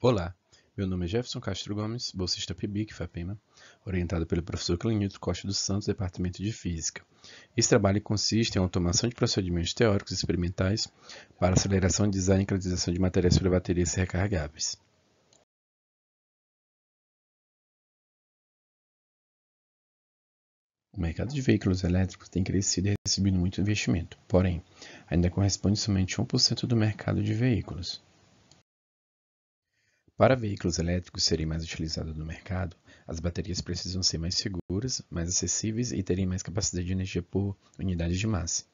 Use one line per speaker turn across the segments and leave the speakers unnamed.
Olá, meu nome é Jefferson Castro Gomes, bolsista PIBIC FAPEMA, orientado pelo professor Clenilton Costa dos Santos, Departamento de Física. Esse trabalho consiste em automação de procedimentos teóricos e experimentais para aceleração, de design e caracterização de materiais para
baterias recarregáveis. O mercado de veículos elétricos tem crescido e recebido
muito investimento, porém, ainda corresponde somente a 1% do mercado de veículos. Para veículos elétricos serem mais utilizados no mercado, as baterias precisam ser mais seguras, mais acessíveis e terem mais capacidade de energia por unidade de massa.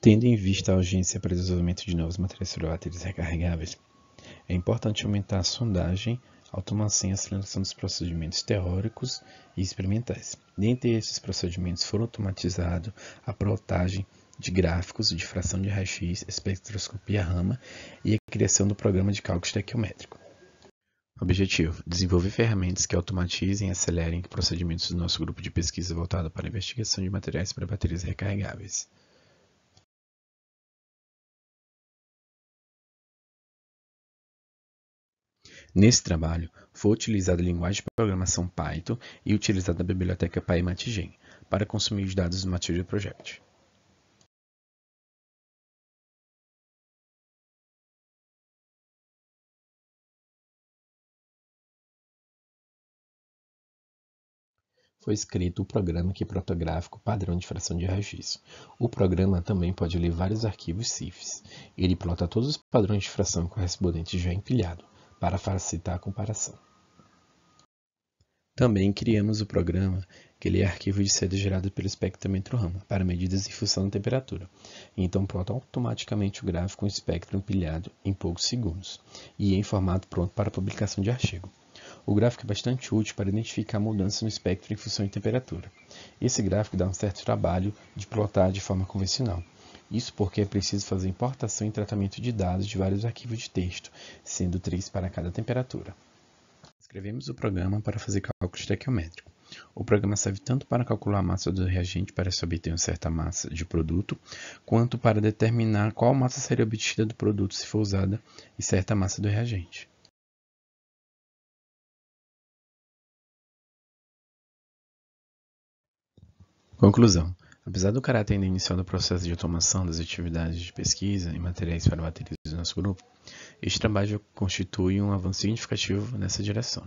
Tendo em vista a urgência para o desenvolvimento de novos materiais para baterias recarregáveis, é importante aumentar a sondagem, automação e aceleração dos procedimentos teóricos e experimentais. Dentre esses procedimentos foram automatizados a plotagem de gráficos de fração de raio-x, espectroscopia rama e criação do programa de cálculo estequiométrico. Objetivo: desenvolver ferramentas que automatizem e acelerem procedimentos do nosso grupo de pesquisa voltado para a investigação de
materiais para baterias recarregáveis. Nesse trabalho, foi utilizada
a linguagem de programação Python e utilizada a biblioteca PyMatgen para consumir os
dados do Material Project. foi escrito o programa que protografa o padrão
de fração de raio-x. O programa também pode ler vários arquivos CIFs. Ele plota todos os padrões de fração correspondentes já é empilhado, para facilitar a comparação. Também criamos o programa que lê é arquivos de sede gerados pelo espectrômetro RAM para medidas de função da temperatura. Então plota automaticamente o gráfico com espectro empilhado em poucos segundos e é em formato pronto para publicação de artigo. O gráfico é bastante útil para identificar mudanças no espectro em função de temperatura. Esse gráfico dá um certo trabalho de plotar de forma convencional. Isso porque é preciso fazer importação e tratamento de dados de vários arquivos de texto, sendo três para cada temperatura. Escrevemos o programa para fazer cálculo estequiométrico. O programa serve tanto para calcular a massa do reagente para se obter uma certa massa de produto, quanto para determinar qual massa seria obtida do
produto se for usada em certa massa do reagente. Conclusão.
Apesar do caráter ainda inicial do processo de automação das atividades de pesquisa e materiais para baterias
do nosso grupo, este trabalho constitui um avanço significativo nessa direção.